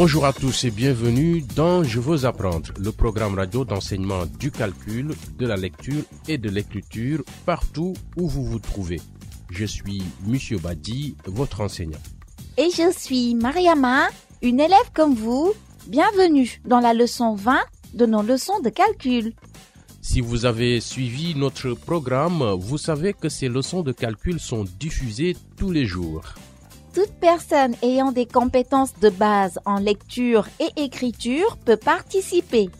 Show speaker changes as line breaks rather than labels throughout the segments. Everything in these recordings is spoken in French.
Bonjour à tous et bienvenue dans Je veux apprendre, le programme radio d'enseignement du calcul, de la lecture et de l'écriture partout où vous vous trouvez. Je suis Monsieur Badi, votre enseignant.
Et je suis Mariama, une élève comme vous. Bienvenue dans la leçon 20 de nos leçons de calcul.
Si vous avez suivi notre programme, vous savez que ces leçons de calcul sont diffusées tous les jours
toute personne ayant des compétences de base en lecture et écriture peut participer.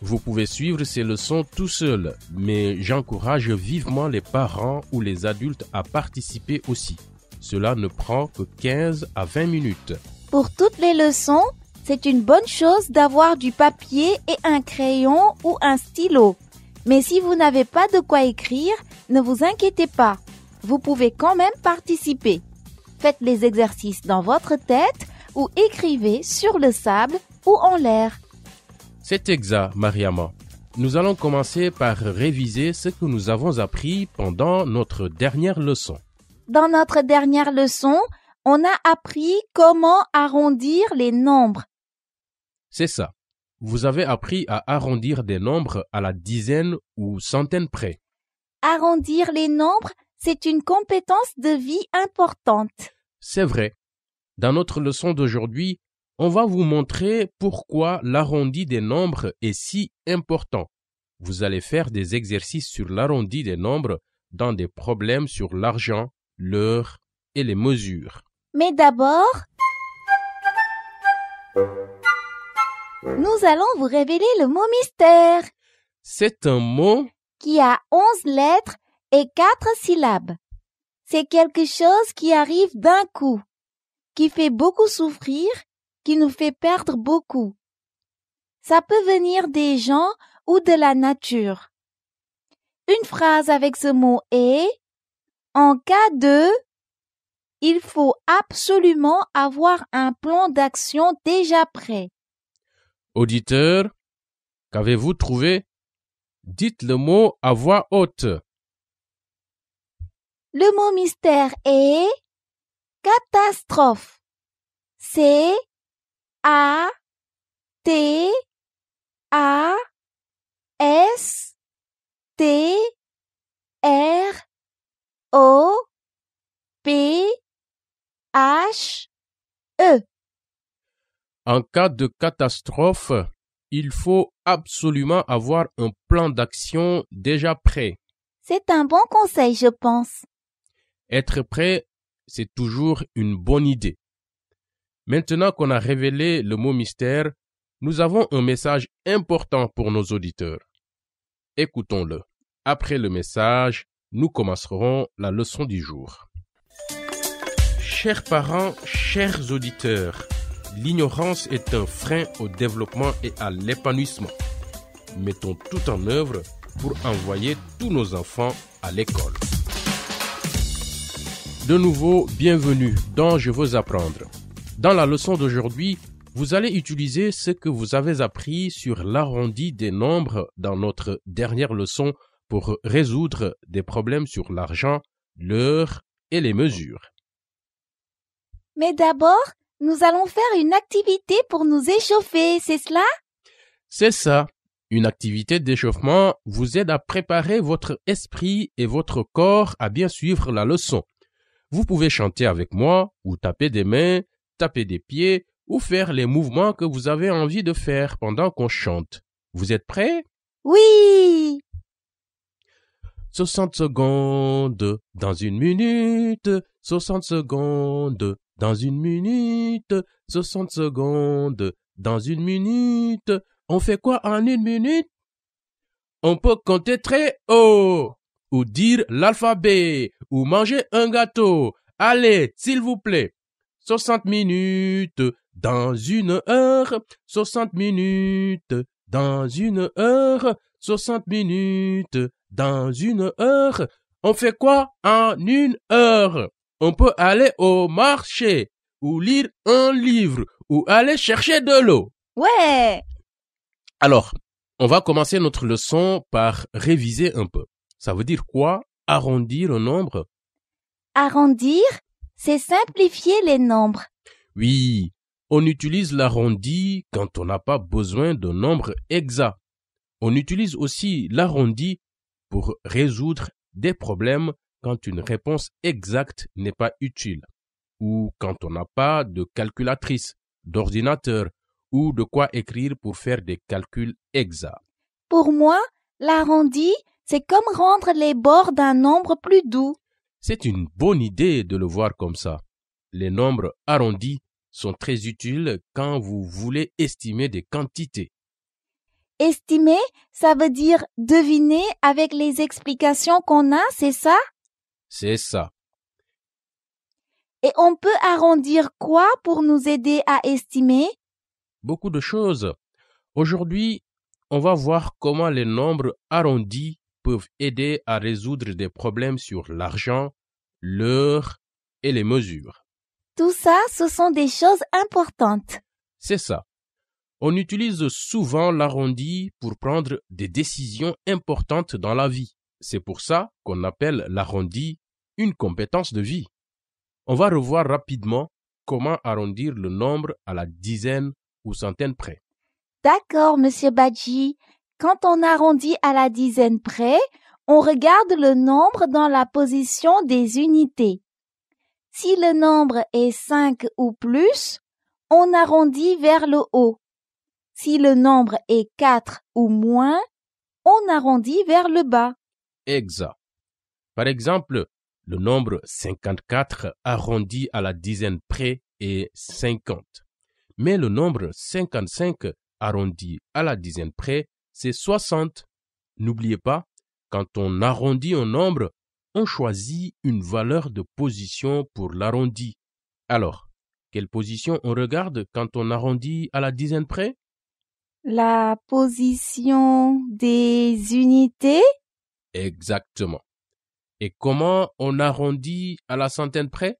Vous pouvez suivre ces leçons tout seul, mais j'encourage vivement les parents ou les adultes à participer aussi. Cela ne prend que 15 à 20 minutes.
Pour toutes les leçons, c'est une bonne chose d'avoir du papier et un crayon ou un stylo. Mais si vous n'avez pas de quoi écrire, ne vous inquiétez pas. Vous pouvez quand même participer. Faites les exercices dans votre tête ou écrivez sur le sable ou en
l'air. C'est exact, Mariama. Nous allons commencer par réviser ce que nous avons appris pendant notre dernière leçon.
Dans notre dernière leçon, on a appris comment arrondir les nombres.
C'est ça. Vous avez appris à arrondir des nombres à la dizaine ou centaine près.
Arrondir les nombres, c'est une compétence de vie importante.
C'est vrai. Dans notre leçon d'aujourd'hui, on va vous montrer pourquoi l'arrondi des nombres est si important. Vous allez faire des exercices sur l'arrondi des nombres dans des problèmes sur l'argent, l'heure et les mesures.
Mais d'abord,
nous
allons vous révéler le mot mystère.
C'est un mot
qui a 11 lettres et 4 syllabes. C'est quelque chose qui arrive d'un coup, qui fait beaucoup souffrir, qui nous fait perdre beaucoup. Ça peut venir des gens ou de la nature. Une phrase avec ce mot est en cas de il faut absolument avoir un plan d'action déjà prêt.
Auditeur, qu'avez-vous trouvé? Dites le mot à voix haute.
Le mot mystère est catastrophe. C A T A S T R O P H E.
En cas de catastrophe, il faut absolument avoir un plan d'action déjà prêt.
C'est un bon conseil, je pense.
Être prêt, c'est toujours une bonne idée. Maintenant qu'on a révélé le mot mystère, nous avons un message important pour nos auditeurs. Écoutons-le. Après le message, nous commencerons la leçon du jour. Chers parents, chers auditeurs, l'ignorance est un frein au développement et à l'épanouissement. Mettons tout en œuvre pour envoyer tous nos enfants à l'école. De nouveau, bienvenue dans Je veux apprendre. Dans la leçon d'aujourd'hui, vous allez utiliser ce que vous avez appris sur l'arrondi des nombres dans notre dernière leçon pour résoudre des problèmes sur l'argent, l'heure et les mesures.
Mais d'abord, nous allons faire une activité pour nous échauffer, c'est cela
C'est ça. Une activité d'échauffement vous aide à préparer votre esprit et votre corps à bien suivre la leçon. Vous pouvez chanter avec moi, ou taper des mains, taper des pieds, ou faire les mouvements que vous avez envie de faire pendant qu'on chante. Vous êtes prêts? Oui! 60 secondes dans une minute, 60 secondes dans une minute, 60 secondes dans une minute. On fait quoi en une minute? On peut compter très haut ou dire l'alphabet, ou manger un gâteau. Allez, s'il vous plaît. 60 minutes dans une heure, 60 minutes dans une heure, 60 minutes dans une heure. On fait quoi en une heure On peut aller au marché, ou lire un livre, ou aller chercher de l'eau. Ouais. Alors, on va commencer notre leçon par réviser un peu. Ça veut dire quoi arrondir un nombre
Arrondir, c'est simplifier les nombres.
Oui, on utilise l'arrondi quand on n'a pas besoin de nombre exact. On utilise aussi l'arrondi pour résoudre des problèmes quand une réponse exacte n'est pas utile, ou quand on n'a pas de calculatrice, d'ordinateur, ou de quoi écrire pour faire des calculs exacts.
Pour moi, l'arrondi, c'est comme rendre les bords d'un nombre plus doux.
C'est une bonne idée de le voir comme ça. Les nombres arrondis sont très utiles quand vous voulez estimer des quantités.
Estimer, ça veut dire deviner avec les explications qu'on a, c'est ça
C'est ça.
Et on peut arrondir quoi pour nous aider à estimer
Beaucoup de choses. Aujourd'hui, on va voir comment les nombres arrondis peuvent aider à résoudre des problèmes sur l'argent, l'heure et les mesures.
Tout ça, ce sont des choses importantes.
C'est ça. On utilise souvent l'arrondi pour prendre des décisions importantes dans la vie. C'est pour ça qu'on appelle l'arrondi une compétence de vie. On va revoir rapidement comment arrondir le nombre à la dizaine ou centaine près.
D'accord, monsieur Badji. Quand on arrondit à la dizaine près, on regarde le nombre dans la position des unités. Si le nombre est 5 ou plus, on arrondit vers le haut. Si le nombre est 4 ou moins, on arrondit vers le bas.
Exact. Par exemple, le nombre 54 arrondi à la dizaine près est 50. Mais le nombre 55 arrondi à la dizaine près c'est 60. N'oubliez pas, quand on arrondit un nombre, on choisit une valeur de position pour l'arrondi. Alors, quelle position on regarde quand on arrondit à la dizaine près
La position des unités
Exactement. Et comment on arrondit à la centaine près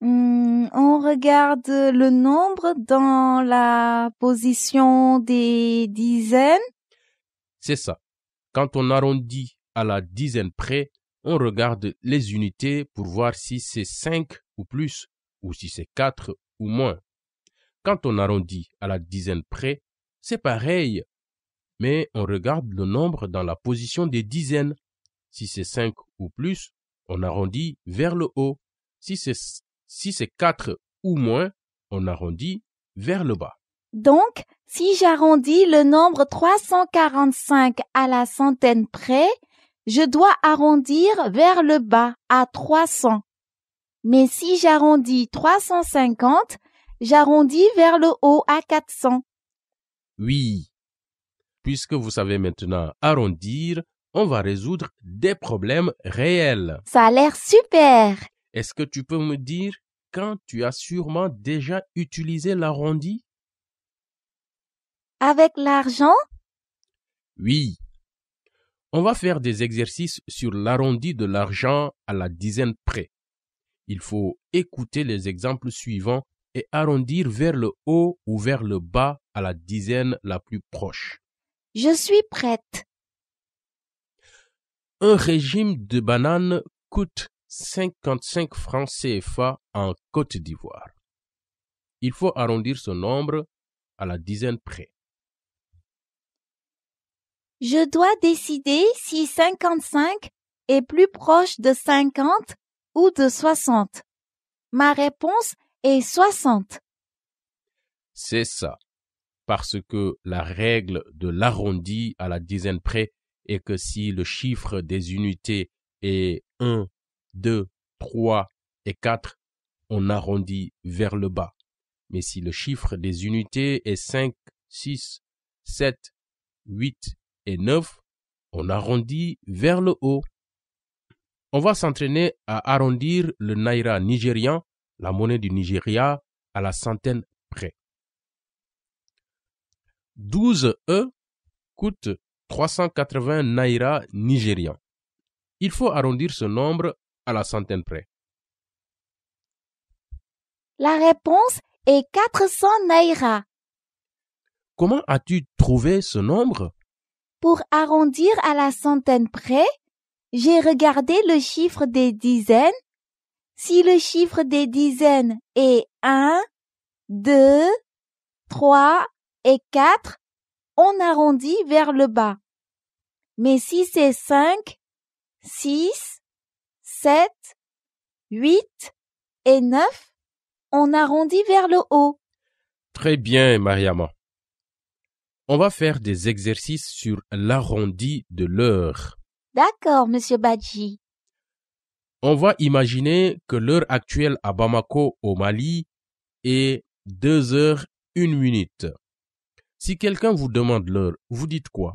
hmm, On regarde le nombre dans la position des dizaines
c'est ça. Quand on arrondit à la dizaine près, on regarde les unités pour voir si c'est 5 ou plus, ou si c'est 4 ou moins. Quand on arrondit à la dizaine près, c'est pareil, mais on regarde le nombre dans la position des dizaines. Si c'est 5 ou plus, on arrondit vers le haut. Si c'est si 4 ou moins, on arrondit vers le bas.
Donc, si j'arrondis le nombre 345 à la centaine près, je dois arrondir vers le bas à 300. Mais si j'arrondis 350, j'arrondis vers le haut à 400.
Oui. Puisque vous savez maintenant arrondir, on va résoudre des problèmes réels.
Ça a l'air super.
Est-ce que tu peux me dire quand tu as sûrement déjà utilisé l'arrondi
avec l'argent
Oui. On va faire des exercices sur l'arrondi de l'argent à la dizaine près. Il faut écouter les exemples suivants et arrondir vers le haut ou vers le bas à la dizaine la plus proche. Je suis prête. Un régime de bananes coûte 55 francs CFA en Côte d'Ivoire. Il faut arrondir ce nombre à la dizaine près.
Je dois décider si 55 est plus proche de 50 ou de 60. Ma réponse est 60.
C'est ça. Parce que la règle de l'arrondi à la dizaine près est que si le chiffre des unités est 1, 2, 3 et 4, on arrondit vers le bas. Mais si le chiffre des unités est 5, 6, 7, 8 et 9, on arrondit vers le haut. On va s'entraîner à arrondir le naira nigérian, la monnaie du Nigeria, à la centaine près. 12 E coûte 380 naira nigérian. Il faut arrondir ce nombre à la centaine près.
La réponse est 400 naira.
Comment as-tu trouvé ce nombre
pour arrondir à la centaine près, j'ai regardé le chiffre des dizaines. Si le chiffre des dizaines est 1, 2, 3 et 4, on arrondit vers le bas. Mais si c'est 5, 6, 7, 8 et 9, on arrondit vers le haut.
Très bien, Mariama. On va faire des exercices sur l'arrondi de l'heure.
D'accord, monsieur Badji.
On va imaginer que l'heure actuelle à Bamako, au Mali, est 2 heures 1 minute. Si quelqu'un vous demande l'heure, vous dites quoi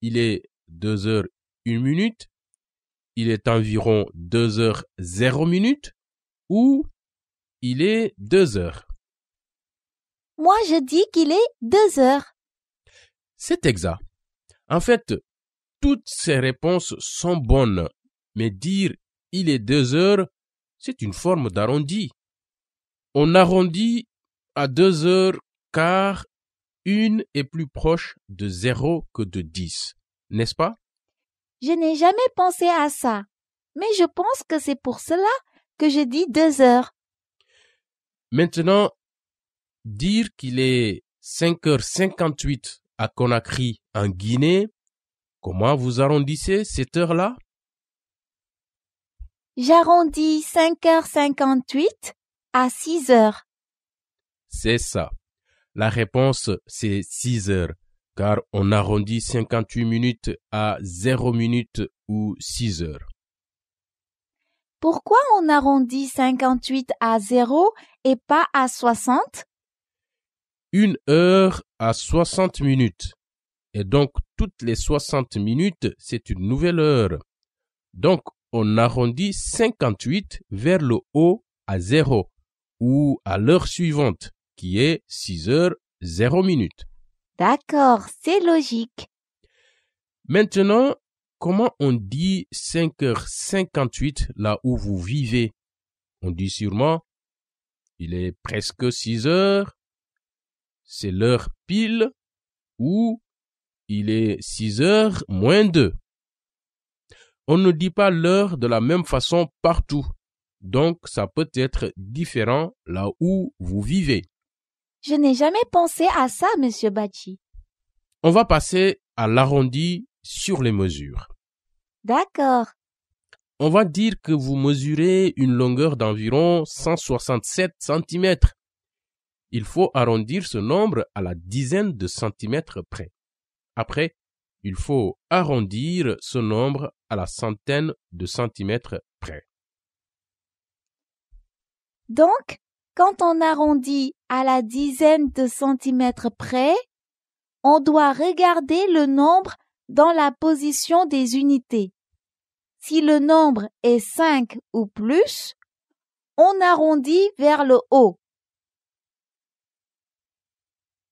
Il est 2 heures 1 minute Il est environ 2 heures 0 minute Ou il est 2 heures
Moi, je dis qu'il est 2 heures.
C'est exact. En fait, toutes ces réponses sont bonnes, mais dire il est deux heures, c'est une forme d'arrondi. On arrondit à deux heures car une est plus proche de zéro que de dix, n'est-ce pas?
Je n'ai jamais pensé à ça, mais je pense que c'est pour cela que je dis deux heures.
Maintenant, dire qu'il est cinq heures cinquante-huit à Conakry en Guinée. Comment vous arrondissez cette heure-là
J'arrondis 5h58 à 6 h
C'est ça. La réponse, c'est 6 h car on arrondit 58 minutes à 0 minutes ou 6 h
Pourquoi on arrondit 58 à 0 et pas à 60
une heure à soixante minutes. Et donc, toutes les soixante minutes, c'est une nouvelle heure. Donc, on arrondit cinquante-huit vers le haut à zéro. ou à l'heure suivante, qui est six heures zéro minute.
D'accord, c'est logique.
Maintenant, comment on dit cinq heures cinquante-huit là où vous vivez On dit sûrement, il est presque six heures, c'est l'heure pile où il est 6 heures moins 2. On ne dit pas l'heure de la même façon partout, donc ça peut être différent là où vous vivez.
Je n'ai jamais pensé à ça, monsieur Bachi.
On va passer à l'arrondi sur les mesures. D'accord. On va dire que vous mesurez une longueur d'environ 167 cm il faut arrondir ce nombre à la dizaine de centimètres près. Après, il faut arrondir ce nombre à la centaine de centimètres près.
Donc, quand on arrondit à la dizaine de centimètres près, on doit regarder le nombre dans la position des unités. Si le nombre est 5 ou plus, on arrondit vers le haut.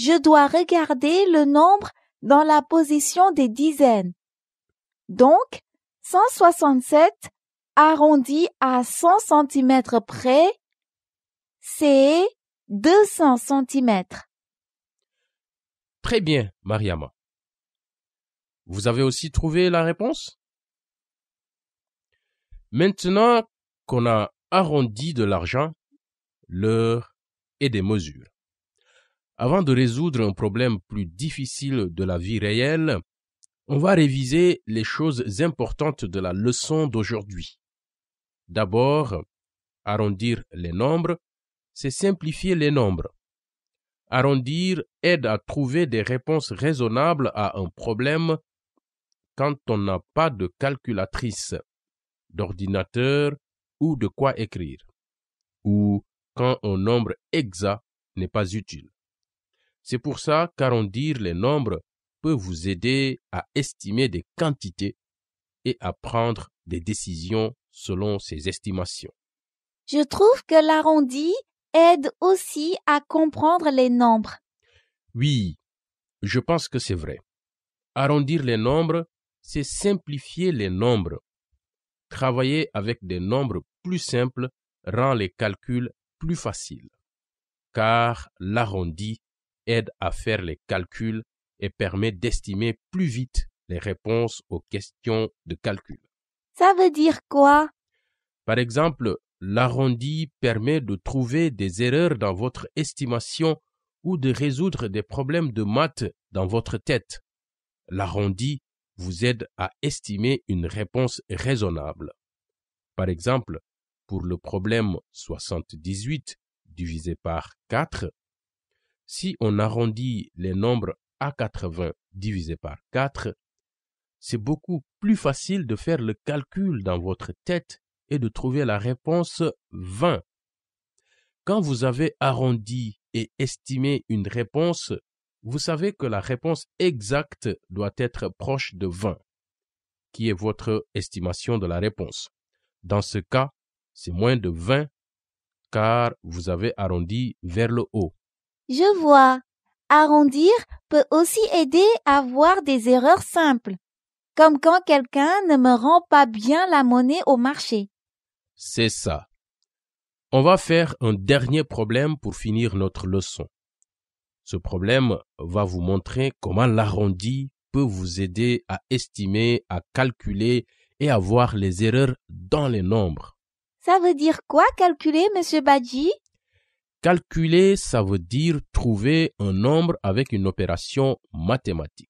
je dois regarder le nombre dans la position des dizaines. Donc, 167 arrondi à 100 cm près, c'est 200 cm.
Très bien, Mariama. Vous avez aussi trouvé la réponse Maintenant qu'on a arrondi de l'argent, l'heure et des mesures. Avant de résoudre un problème plus difficile de la vie réelle, on va réviser les choses importantes de la leçon d'aujourd'hui. D'abord, arrondir les nombres, c'est simplifier les nombres. Arrondir aide à trouver des réponses raisonnables à un problème quand on n'a pas de calculatrice, d'ordinateur ou de quoi écrire, ou quand un nombre exact n'est pas utile. C'est pour ça qu'arrondir les nombres peut vous aider à estimer des quantités et à prendre des décisions selon ces estimations.
Je trouve que l'arrondi aide aussi à comprendre les nombres.
Oui, je pense que c'est vrai. Arrondir les nombres, c'est simplifier les nombres. Travailler avec des nombres plus simples rend les calculs plus faciles, car l'arrondi aide à faire les calculs et permet d'estimer plus vite les réponses aux questions de calcul.
Ça veut dire quoi
Par exemple, l'arrondi permet de trouver des erreurs dans votre estimation ou de résoudre des problèmes de maths dans votre tête. L'arrondi vous aide à estimer une réponse raisonnable. Par exemple, pour le problème 78 divisé par 4, si on arrondit les nombres à 80 divisé par 4, c'est beaucoup plus facile de faire le calcul dans votre tête et de trouver la réponse 20. Quand vous avez arrondi et estimé une réponse, vous savez que la réponse exacte doit être proche de 20, qui est votre estimation de la réponse. Dans ce cas, c'est moins de 20 car vous avez arrondi vers le haut.
Je vois. Arrondir peut aussi aider à voir des erreurs simples, comme quand quelqu'un ne me rend pas bien la monnaie au marché.
C'est ça. On va faire un dernier problème pour finir notre leçon. Ce problème va vous montrer comment l'arrondi peut vous aider à estimer, à calculer et à voir les erreurs dans les nombres.
Ça veut dire quoi calculer, monsieur Badji
Calculer, ça veut dire trouver un nombre avec une opération mathématique.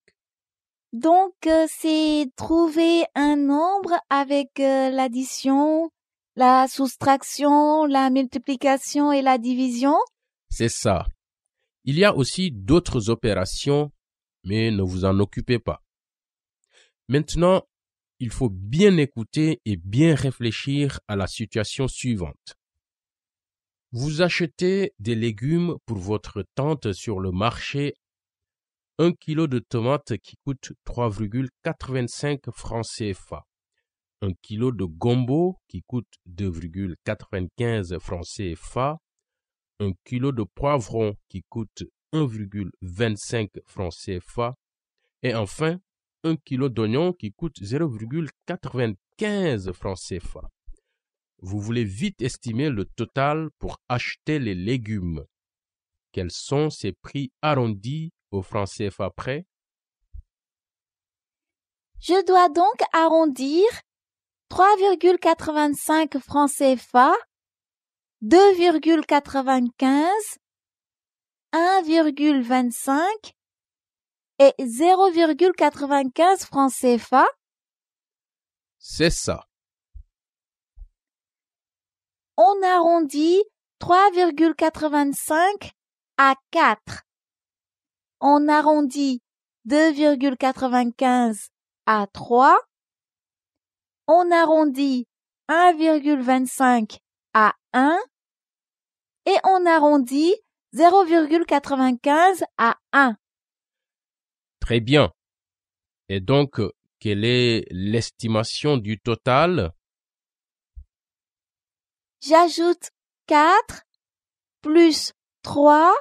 Donc, euh, c'est trouver un nombre avec euh, l'addition, la soustraction, la multiplication et la division
C'est ça. Il y a aussi d'autres opérations, mais ne vous en occupez pas. Maintenant, il faut bien écouter et bien réfléchir à la situation suivante. Vous achetez des légumes pour votre tente sur le marché. Un kilo de tomates qui coûte 3,85 francs CFA. Un kilo de gombo qui coûte 2,95 francs CFA. Un kilo de poivron qui coûte 1,25 francs CFA. Et enfin, un kilo d'oignon qui coûte 0,95 francs CFA vous voulez vite estimer le total pour acheter les légumes. Quels sont ces prix arrondis au franc CFA près
Je dois donc arrondir 3,85 francs CFA, 2,95, 1,25 et 0,95 francs CFA
C'est ça
on arrondit 3,85 à 4. On arrondit 2,95 à 3. On arrondit 1,25 à 1. Et on arrondit 0,95 à 1.
Très bien. Et donc, quelle est l'estimation du total
J'ajoute quatre plus trois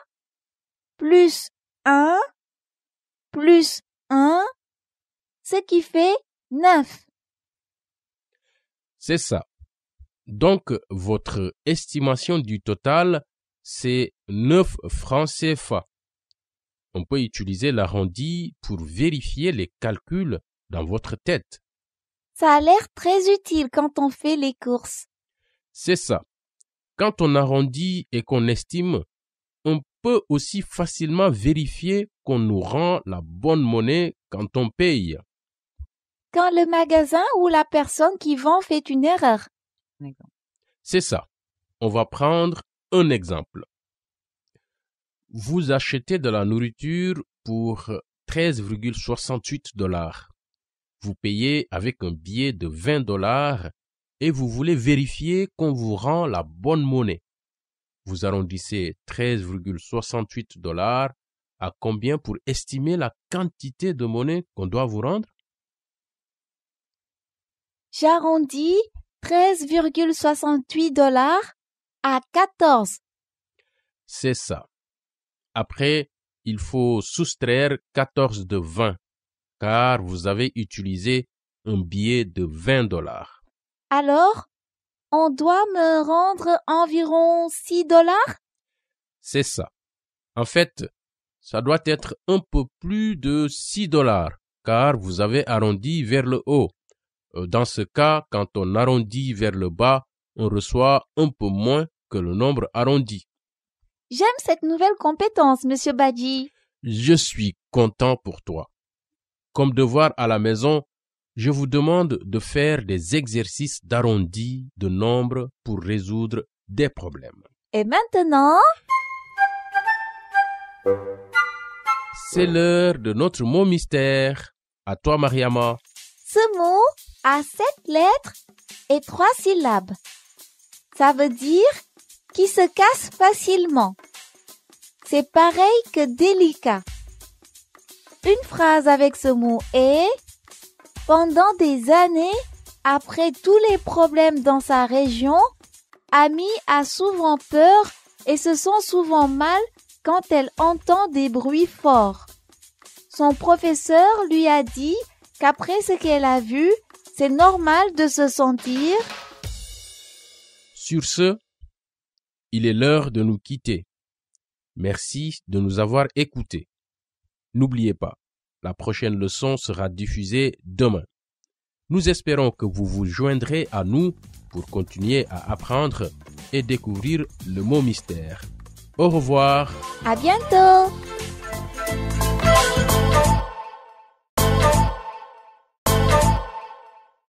plus un plus un, ce qui fait neuf.
C'est ça. Donc, votre estimation du total, c'est 9 francs CFA. On peut utiliser l'arrondi pour vérifier les calculs dans votre tête.
Ça a l'air très utile quand on fait les courses.
C'est ça. Quand on arrondit et qu'on estime, on peut aussi facilement vérifier qu'on nous rend la bonne monnaie quand on paye.
Quand le magasin ou la personne qui vend fait une erreur.
C'est ça. On va prendre un exemple. Vous achetez de la nourriture pour 13,68 dollars. Vous payez avec un billet de 20 dollars et vous voulez vérifier qu'on vous rend la bonne monnaie. Vous arrondissez 13,68 dollars à combien pour estimer la quantité de monnaie qu'on doit vous rendre
J'arrondis 13,68 dollars à 14.
C'est ça. Après, il faut soustraire 14 de 20, car vous avez utilisé un billet de 20 dollars.
Alors, on doit me rendre environ 6 dollars
C'est ça. En fait, ça doit être un peu plus de 6 dollars, car vous avez arrondi vers le haut. Euh, dans ce cas, quand on arrondit vers le bas, on reçoit un peu moins que le nombre arrondi. J'aime
cette nouvelle compétence, monsieur Badji.
Je suis content pour toi. Comme devoir à la maison, je vous demande de faire des exercices d'arrondi de nombres pour résoudre des problèmes.
Et maintenant
C'est l'heure de notre mot mystère. À toi, Mariama.
Ce mot a sept lettres et trois syllabes. Ça veut dire qui se casse facilement. C'est pareil que délicat. Une phrase avec ce mot est pendant des années, après tous les problèmes dans sa région, Amy a souvent peur et se sent souvent mal quand elle entend des bruits forts. Son professeur lui a dit qu'après ce qu'elle a vu, c'est normal de se sentir.
Sur ce, il est l'heure de nous quitter. Merci de nous avoir écoutés. N'oubliez pas, la prochaine leçon sera diffusée demain. Nous espérons que vous vous joindrez à nous pour continuer à apprendre et découvrir le mot mystère. Au revoir.
À bientôt.